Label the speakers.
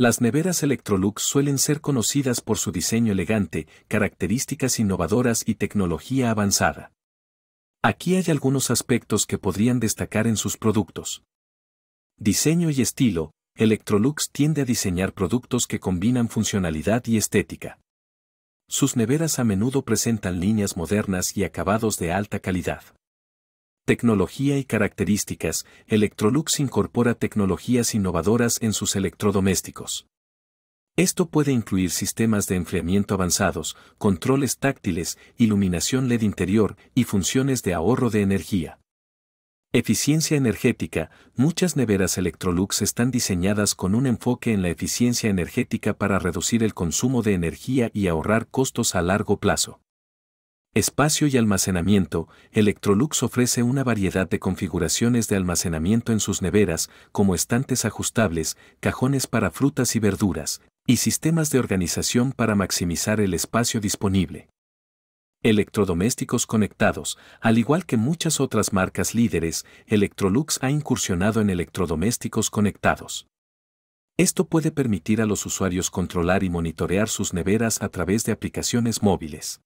Speaker 1: Las neveras Electrolux suelen ser conocidas por su diseño elegante, características innovadoras y tecnología avanzada. Aquí hay algunos aspectos que podrían destacar en sus productos. Diseño y estilo, Electrolux tiende a diseñar productos que combinan funcionalidad y estética. Sus neveras a menudo presentan líneas modernas y acabados de alta calidad. Tecnología y características, Electrolux incorpora tecnologías innovadoras en sus electrodomésticos. Esto puede incluir sistemas de enfriamiento avanzados, controles táctiles, iluminación LED interior y funciones de ahorro de energía. Eficiencia energética. Muchas neveras Electrolux están diseñadas con un enfoque en la eficiencia energética para reducir el consumo de energía y ahorrar costos a largo plazo. Espacio y almacenamiento, Electrolux ofrece una variedad de configuraciones de almacenamiento en sus neveras, como estantes ajustables, cajones para frutas y verduras, y sistemas de organización para maximizar el espacio disponible. Electrodomésticos conectados, al igual que muchas otras marcas líderes, Electrolux ha incursionado en electrodomésticos conectados. Esto puede permitir a los usuarios controlar y monitorear sus neveras a través de aplicaciones móviles.